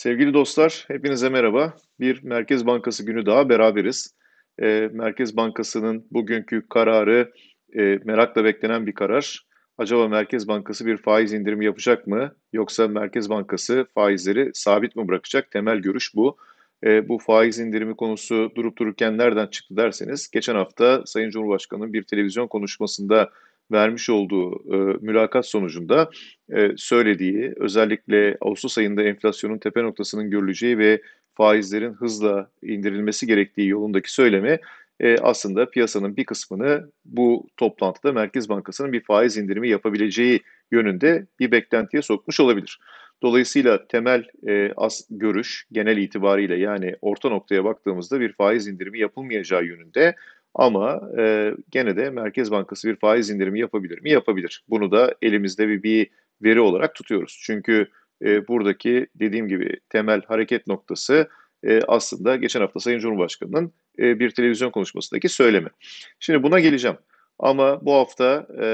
Sevgili dostlar, hepinize merhaba. Bir Merkez Bankası günü daha beraberiz. Ee, Merkez Bankası'nın bugünkü kararı e, merakla beklenen bir karar. Acaba Merkez Bankası bir faiz indirimi yapacak mı? Yoksa Merkez Bankası faizleri sabit mi bırakacak? Temel görüş bu. Ee, bu faiz indirimi konusu durup dururken nereden çıktı derseniz, geçen hafta Sayın Cumhurbaşkanı'nın bir televizyon konuşmasında vermiş olduğu e, mülakat sonucunda e, söylediği özellikle Ağustos ayında enflasyonun tepe noktasının görüleceği ve faizlerin hızla indirilmesi gerektiği yolundaki söylemi e, aslında piyasanın bir kısmını bu toplantıda Merkez Bankası'nın bir faiz indirimi yapabileceği yönünde bir beklentiye sokmuş olabilir. Dolayısıyla temel e, as görüş genel itibariyle yani orta noktaya baktığımızda bir faiz indirimi yapılmayacağı yönünde ama e, gene de Merkez Bankası bir faiz indirimi yapabilir mi? Yapabilir. Bunu da elimizde bir, bir veri olarak tutuyoruz. Çünkü e, buradaki dediğim gibi temel hareket noktası e, aslında geçen hafta Sayın Cumhurbaşkanı'nın e, bir televizyon konuşmasındaki söylemi. Şimdi buna geleceğim. Ama bu hafta e,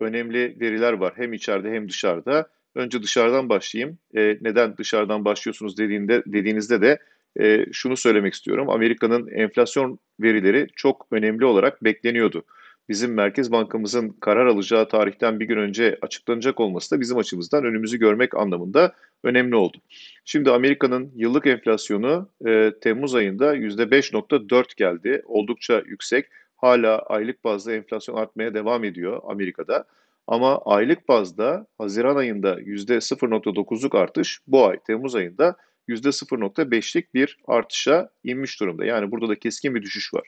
önemli veriler var hem içeride hem dışarıda. Önce dışarıdan başlayayım. E, neden dışarıdan başlıyorsunuz dediğinde dediğinizde de e, şunu söylemek istiyorum. Amerika'nın enflasyon verileri çok önemli olarak bekleniyordu. Bizim Merkez Bankamızın karar alacağı tarihten bir gün önce açıklanacak olması da bizim açımızdan önümüzü görmek anlamında önemli oldu. Şimdi Amerika'nın yıllık enflasyonu e, Temmuz ayında %5.4 geldi. Oldukça yüksek. Hala aylık bazda enflasyon artmaya devam ediyor Amerika'da. Ama aylık bazda Haziran ayında %0.9'luk artış bu ay Temmuz ayında %0.5'lik bir artışa inmiş durumda. Yani burada da keskin bir düşüş var.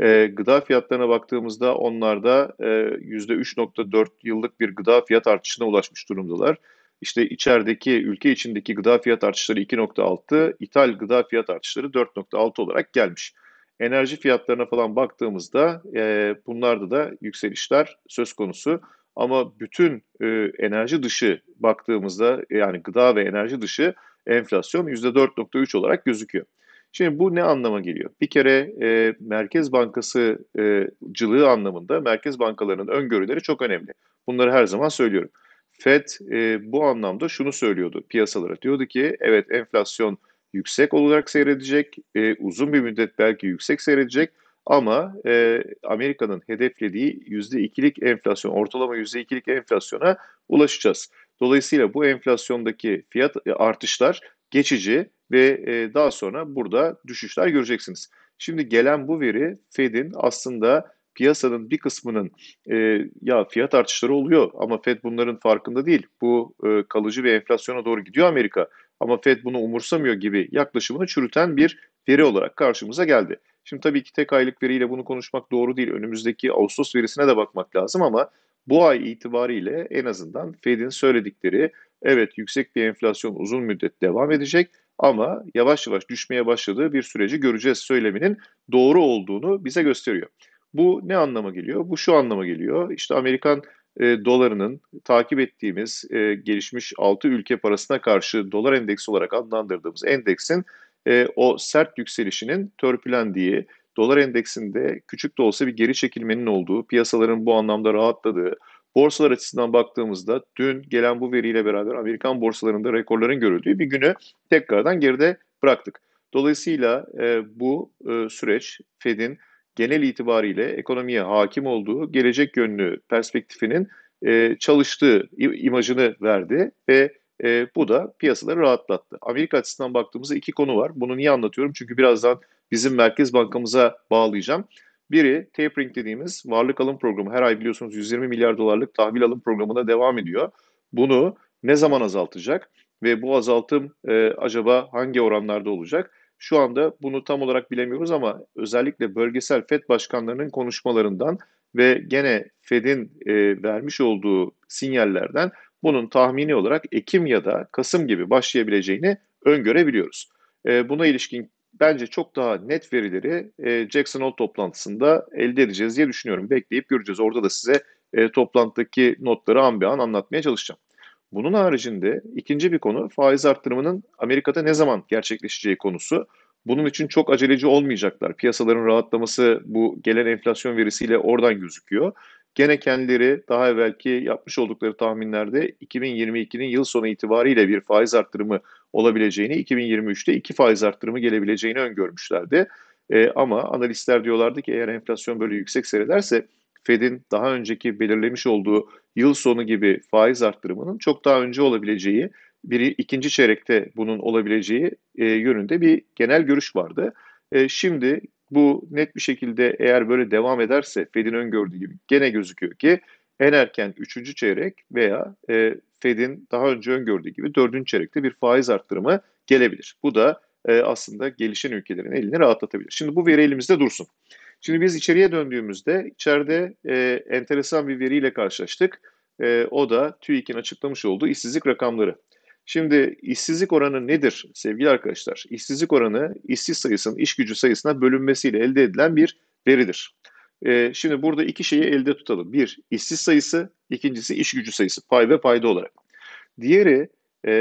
E, gıda fiyatlarına baktığımızda onlar da e, %3.4 yıllık bir gıda fiyat artışına ulaşmış durumdalar. İşte içerideki ülke içindeki gıda fiyat artışları 2.6, ithal gıda fiyat artışları 4.6 olarak gelmiş. Enerji fiyatlarına falan baktığımızda e, bunlarda da yükselişler söz konusu. Ama bütün e, enerji dışı baktığımızda yani gıda ve enerji dışı enflasyon %4.3 olarak gözüküyor. Şimdi bu ne anlama geliyor? Bir kere e, Merkez Bankasıcılığı e, anlamında merkez bankalarının öngörüleri çok önemli. Bunları her zaman söylüyorum. FED e, bu anlamda şunu söylüyordu piyasalara. Diyordu ki evet enflasyon yüksek olarak seyredecek, e, uzun bir müddet belki yüksek seyredecek ama e, Amerika'nın hedeflediği %2'lik enflasyon, ortalama %2'lik enflasyona ulaşacağız. Dolayısıyla bu enflasyondaki fiyat e, artışlar geçici ve e, daha sonra burada düşüşler göreceksiniz. Şimdi gelen bu veri Fed'in aslında piyasanın bir kısmının e, ya fiyat artışları oluyor ama Fed bunların farkında değil. Bu e, kalıcı bir enflasyona doğru gidiyor Amerika ama Fed bunu umursamıyor gibi yaklaşımını çürüten bir veri olarak karşımıza geldi. Şimdi tabii ki tek aylık veriyle bunu konuşmak doğru değil. Önümüzdeki Ağustos verisine de bakmak lazım ama bu ay itibariyle en azından Fed'in söyledikleri evet yüksek bir enflasyon uzun müddet devam edecek ama yavaş yavaş düşmeye başladığı bir süreci göreceğiz söyleminin doğru olduğunu bize gösteriyor. Bu ne anlama geliyor? Bu şu anlama geliyor. İşte Amerikan e, dolarının takip ettiğimiz e, gelişmiş 6 ülke parasına karşı dolar endeksi olarak adlandırdığımız endeksin e, o sert yükselişinin törpülendiği, dolar endeksinde küçük de olsa bir geri çekilmenin olduğu, piyasaların bu anlamda rahatladığı, borsalar açısından baktığımızda dün gelen bu veriyle beraber Amerikan borsalarında rekorların görüldüğü bir günü tekrardan geride bıraktık. Dolayısıyla e, bu e, süreç Fed'in genel itibariyle ekonomiye hakim olduğu, gelecek yönlü perspektifinin e, çalıştığı imajını verdi ve e, bu da piyasaları rahatlattı. Amerika açısından baktığımızda iki konu var. Bunu niye anlatıyorum? Çünkü birazdan bizim Merkez Bankamıza bağlayacağım. Biri tapering dediğimiz varlık alım programı. Her ay biliyorsunuz 120 milyar dolarlık tahvil alım programına devam ediyor. Bunu ne zaman azaltacak ve bu azaltım e, acaba hangi oranlarda olacak? Şu anda bunu tam olarak bilemiyoruz ama özellikle bölgesel FED başkanlarının konuşmalarından ve gene Fed'in e, vermiş olduğu sinyallerden bunun tahmini olarak Ekim ya da Kasım gibi başlayabileceğini öngörebiliyoruz. E, buna ilişkin bence çok daha net verileri e, Jackson Hole toplantısında elde edeceğiz diye düşünüyorum. Bekleyip göreceğiz. Orada da size e, toplantıdaki notları an be an anlatmaya çalışacağım. Bunun haricinde ikinci bir konu faiz arttırımının Amerika'da ne zaman gerçekleşeceği konusu. Bunun için çok aceleci olmayacaklar. Piyasaların rahatlaması bu gelen enflasyon verisiyle oradan gözüküyor. Gene kendileri daha evvelki yapmış oldukları tahminlerde 2022'nin yıl sonu itibariyle bir faiz arttırımı olabileceğini, 2023'te 2 faiz arttırımı gelebileceğini öngörmüşlerdi. E, ama analistler diyorlardı ki eğer enflasyon böyle yüksek seyrederse Fed'in daha önceki belirlemiş olduğu yıl sonu gibi faiz arttırımının çok daha önce olabileceği, bir ikinci çeyrekte bunun olabileceği e, yönünde bir genel görüş vardı. E, şimdi bu net bir şekilde eğer böyle devam ederse Fed'in öngördüğü gibi gene gözüküyor ki en erken 3. çeyrek veya e, Fed'in daha önce öngördüğü gibi 4. çeyrekte bir faiz arttırımı gelebilir. Bu da e, aslında gelişen ülkelerin elini rahatlatabilir. Şimdi bu veri elimizde dursun. Şimdi biz içeriye döndüğümüzde içeride e, enteresan bir veriyle karşılaştık. E, o da TÜİK'in açıklamış olduğu işsizlik rakamları. Şimdi işsizlik oranı nedir sevgili arkadaşlar? İşsizlik oranı işsiz sayısının iş gücü sayısına bölünmesiyle elde edilen bir veridir. E, şimdi burada iki şeyi elde tutalım. Bir, işsiz sayısı, ikincisi iş gücü sayısı, pay ve payda olarak. Diğeri e,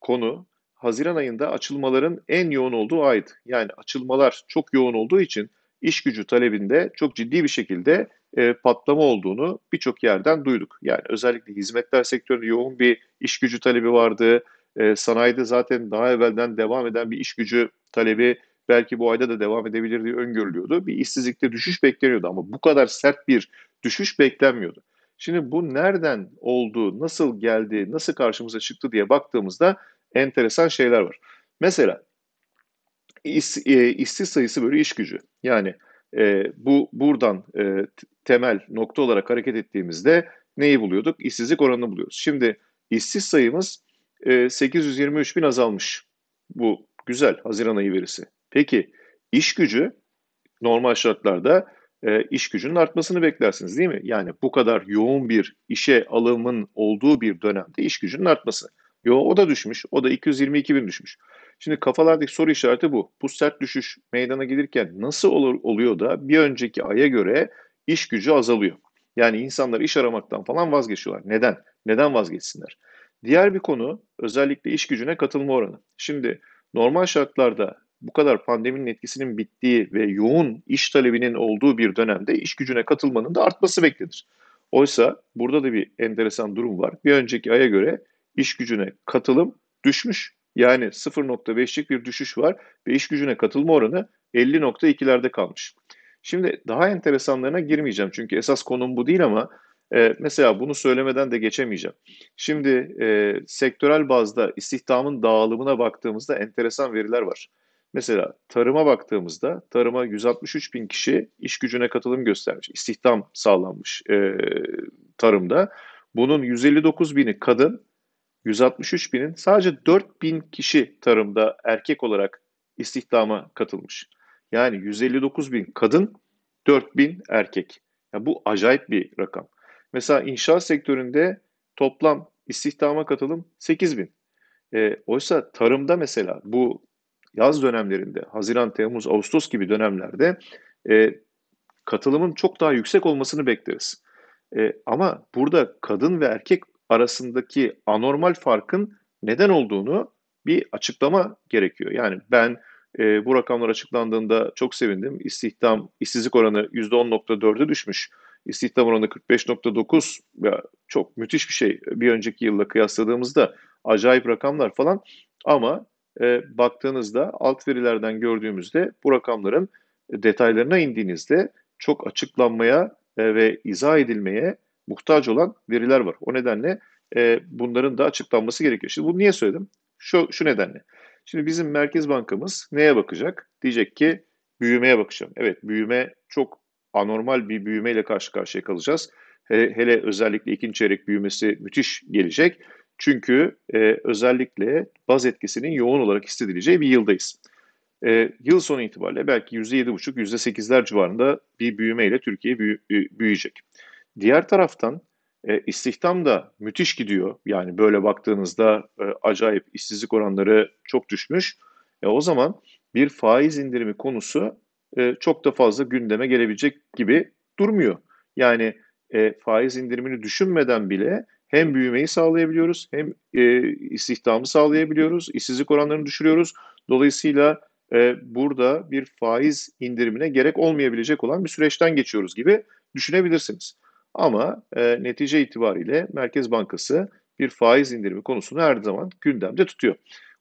konu, Haziran ayında açılmaların en yoğun olduğu aydı. Yani açılmalar çok yoğun olduğu için iş gücü talebinde çok ciddi bir şekilde e, patlama olduğunu birçok yerden duyduk. Yani özellikle hizmetler sektöründe yoğun bir iş gücü talebi vardı. E, sanayide zaten daha evvelden devam eden bir iş gücü talebi belki bu ayda da devam edebilir diye öngörülüyordu. Bir işsizlikte düşüş bekleniyordu ama bu kadar sert bir düşüş beklenmiyordu. Şimdi bu nereden oldu, nasıl geldi, nasıl karşımıza çıktı diye baktığımızda enteresan şeyler var. Mesela iş, e, işsiz sayısı bölü iş gücü. Yani e, bu buradan e, temel nokta olarak hareket ettiğimizde neyi buluyorduk? İşsizlik oranını buluyoruz. Şimdi işsiz sayımız e, 823 bin azalmış. Bu güzel Haziran ayı verisi. Peki iş gücü normal şartlarda e, iş gücünün artmasını beklersiniz değil mi? Yani bu kadar yoğun bir işe alımın olduğu bir dönemde iş gücünün artması. Yo o da düşmüş. O da 222 bin düşmüş. Şimdi kafalardaki soru işareti bu. Bu sert düşüş meydana gelirken nasıl olur, oluyor da bir önceki aya göre iş gücü azalıyor? Yani insanlar iş aramaktan falan vazgeçiyorlar. Neden? Neden vazgeçsinler? Diğer bir konu özellikle iş gücüne katılma oranı. Şimdi normal şartlarda bu kadar pandeminin etkisinin bittiği ve yoğun iş talebinin olduğu bir dönemde iş gücüne katılmanın da artması beklenir. Oysa burada da bir enteresan durum var. Bir önceki aya göre iş gücüne katılım düşmüş. Yani 0.5'lik bir düşüş var ve iş gücüne katılma oranı 50.2'lerde kalmış. Şimdi daha enteresanlarına girmeyeceğim çünkü esas konum bu değil ama e, mesela bunu söylemeden de geçemeyeceğim. Şimdi e, sektörel bazda istihdamın dağılımına baktığımızda enteresan veriler var. Mesela tarıma baktığımızda tarıma 163 bin kişi iş gücüne katılım göstermiş. istihdam sağlanmış e, tarımda. Bunun 159 bini kadın, 163 binin sadece 4 bin kişi tarımda erkek olarak istihdama katılmış. Yani 159 bin kadın, 4 bin erkek. Yani bu acayip bir rakam. Mesela inşaat sektöründe toplam istihdama katılım 8 bin. E, oysa tarımda mesela bu yaz dönemlerinde, Haziran, Temmuz, Ağustos gibi dönemlerde e, katılımın çok daha yüksek olmasını bekleriz. E, ama burada kadın ve erkek arasındaki anormal farkın neden olduğunu bir açıklama gerekiyor. Yani ben e, bu rakamlar açıklandığında çok sevindim. İstihdam, işsizlik oranı %10.4'e düşmüş. İstihdam oranı 45.9 ya çok müthiş bir şey. Bir önceki yılla kıyasladığımızda acayip rakamlar falan ama e, baktığınızda alt verilerden gördüğümüzde bu rakamların detaylarına indiğinizde çok açıklanmaya e, ve izah edilmeye muhtaç olan veriler var. O nedenle e, bunların da açıklanması gerekiyor. Şimdi bunu niye söyledim? Şu, şu nedenle. Şimdi bizim Merkez Bankamız neye bakacak? Diyecek ki büyümeye bakacağım. Evet büyüme çok anormal bir büyümeyle karşı karşıya kalacağız. Hele, hele özellikle ikinci çeyrek büyümesi müthiş gelecek. Çünkü e, özellikle baz etkisinin yoğun olarak hissedileceği bir yıldayız. E, yıl sonu itibariyle belki %7,5, %8'ler civarında bir büyümeyle Türkiye büyü, e, büyüyecek. Diğer taraftan e, istihdam da müthiş gidiyor. Yani böyle baktığınızda e, acayip işsizlik oranları çok düşmüş. E, o zaman bir faiz indirimi konusu e, çok da fazla gündeme gelebilecek gibi durmuyor. Yani e, faiz indirimini düşünmeden bile hem büyümeyi sağlayabiliyoruz hem e, istihdamı sağlayabiliyoruz. İşsizlik oranlarını düşürüyoruz. Dolayısıyla e, burada bir faiz indirimine gerek olmayabilecek olan bir süreçten geçiyoruz gibi düşünebilirsiniz. Ama e, netice itibariyle Merkez Bankası bir faiz indirimi konusunu her zaman gündemde tutuyor.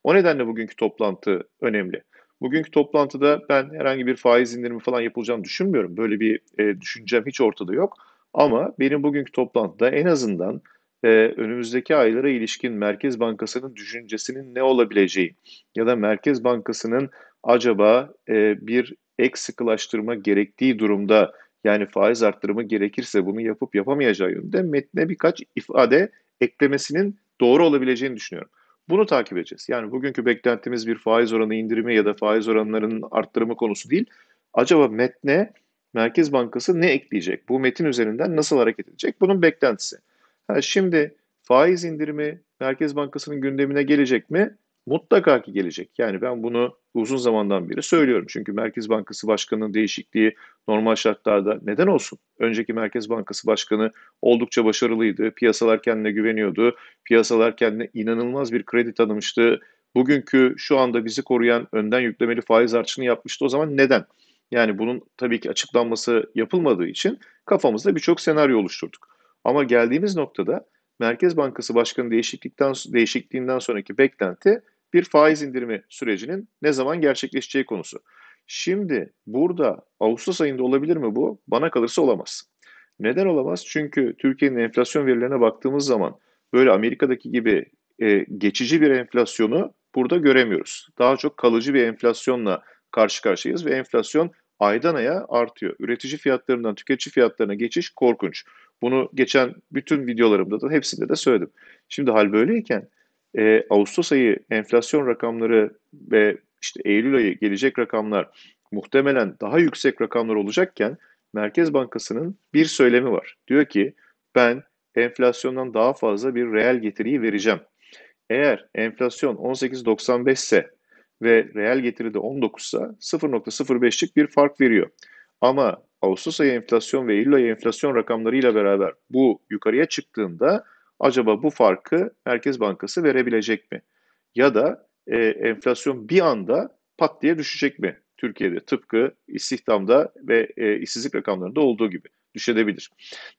O nedenle bugünkü toplantı önemli. Bugünkü toplantıda ben herhangi bir faiz indirimi falan yapılacağını düşünmüyorum. Böyle bir e, düşüncem hiç ortada yok. Ama benim bugünkü toplantıda en azından e, önümüzdeki aylara ilişkin Merkez Bankası'nın düşüncesinin ne olabileceği ya da Merkez Bankası'nın acaba e, bir ek sıkılaştırma gerektiği durumda yani faiz arttırımı gerekirse bunu yapıp yapamayacağı yönünde metne birkaç ifade eklemesinin doğru olabileceğini düşünüyorum. Bunu takip edeceğiz. Yani bugünkü beklentimiz bir faiz oranı indirimi ya da faiz oranlarının arttırımı konusu değil. Acaba metne Merkez Bankası ne ekleyecek? Bu metin üzerinden nasıl hareket edecek? Bunun beklentisi. Ha, şimdi faiz indirimi Merkez Bankası'nın gündemine gelecek mi? Mutlaka ki gelecek. Yani ben bunu uzun zamandan beri söylüyorum. Çünkü Merkez Bankası Başkanı'nın değişikliği normal şartlarda neden olsun? Önceki Merkez Bankası Başkanı oldukça başarılıydı. Piyasalar kendine güveniyordu. Piyasalar kendine inanılmaz bir kredi tanımıştı. Bugünkü şu anda bizi koruyan önden yüklemeli faiz artışını yapmıştı. O zaman neden? Yani bunun tabii ki açıklanması yapılmadığı için kafamızda birçok senaryo oluşturduk. Ama geldiğimiz noktada Merkez Bankası Başkanı değişiklikten değişikliğinden sonraki beklenti bir faiz indirimi sürecinin ne zaman gerçekleşeceği konusu. Şimdi burada Ağustos ayında olabilir mi bu? Bana kalırsa olamaz. Neden olamaz? Çünkü Türkiye'nin enflasyon verilerine baktığımız zaman böyle Amerika'daki gibi e, geçici bir enflasyonu burada göremiyoruz. Daha çok kalıcı bir enflasyonla karşı karşıyayız ve enflasyon aydan aya artıyor. Üretici fiyatlarından tüketici fiyatlarına geçiş korkunç. Bunu geçen bütün videolarımda da hepsinde de söyledim. Şimdi hal böyleyken e, Ağustos ayı enflasyon rakamları ve işte Eylül ayı gelecek rakamlar muhtemelen daha yüksek rakamlar olacakken Merkez Bankası'nın bir söylemi var. Diyor ki ben enflasyondan daha fazla bir reel getiriyi vereceğim. Eğer enflasyon 18.95 ise ve reel getiri de 19 ise 0.05'lik bir fark veriyor. Ama Ağustos ayı enflasyon ve Eylül ayı enflasyon rakamlarıyla beraber bu yukarıya çıktığında acaba bu farkı Merkez Bankası verebilecek mi? Ya da e, enflasyon bir anda pat diye düşecek mi? Türkiye'de tıpkı istihdamda ve e, işsizlik rakamlarında olduğu gibi düşebilir.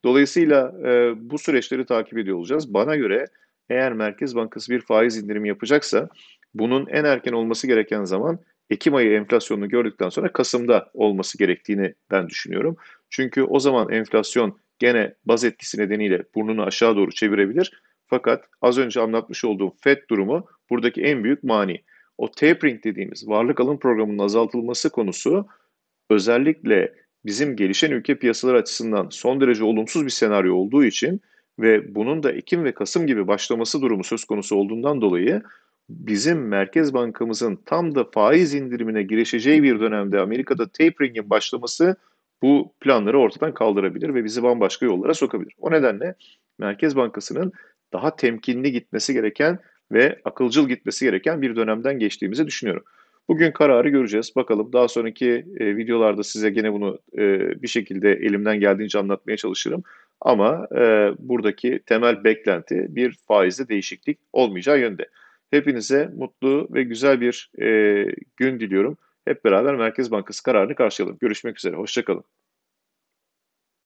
Dolayısıyla e, bu süreçleri takip ediyor olacağız. Bana göre eğer Merkez Bankası bir faiz indirimi yapacaksa bunun en erken olması gereken zaman Ekim ayı enflasyonunu gördükten sonra Kasım'da olması gerektiğini ben düşünüyorum. Çünkü o zaman enflasyon gene baz etkisi nedeniyle burnunu aşağı doğru çevirebilir. Fakat az önce anlatmış olduğum FED durumu buradaki en büyük mani. O tapering dediğimiz varlık alım programının azaltılması konusu özellikle bizim gelişen ülke piyasaları açısından son derece olumsuz bir senaryo olduğu için ve bunun da Ekim ve Kasım gibi başlaması durumu söz konusu olduğundan dolayı bizim Merkez Bankamızın tam da faiz indirimine girişeceği bir dönemde Amerika'da tapering'in başlaması bu planları ortadan kaldırabilir ve bizi bambaşka yollara sokabilir. O nedenle Merkez Bankası'nın daha temkinli gitmesi gereken ve akılcıl gitmesi gereken bir dönemden geçtiğimizi düşünüyorum. Bugün kararı göreceğiz. Bakalım daha sonraki e, videolarda size gene bunu e, bir şekilde elimden geldiğince anlatmaya çalışırım. Ama e, buradaki temel beklenti bir faizde değişiklik olmayacağı yönde. Hepinize mutlu ve güzel bir e, gün diliyorum. Hep beraber Merkez Bankası kararını karşılayalım. Görüşmek üzere, hoşçakalın.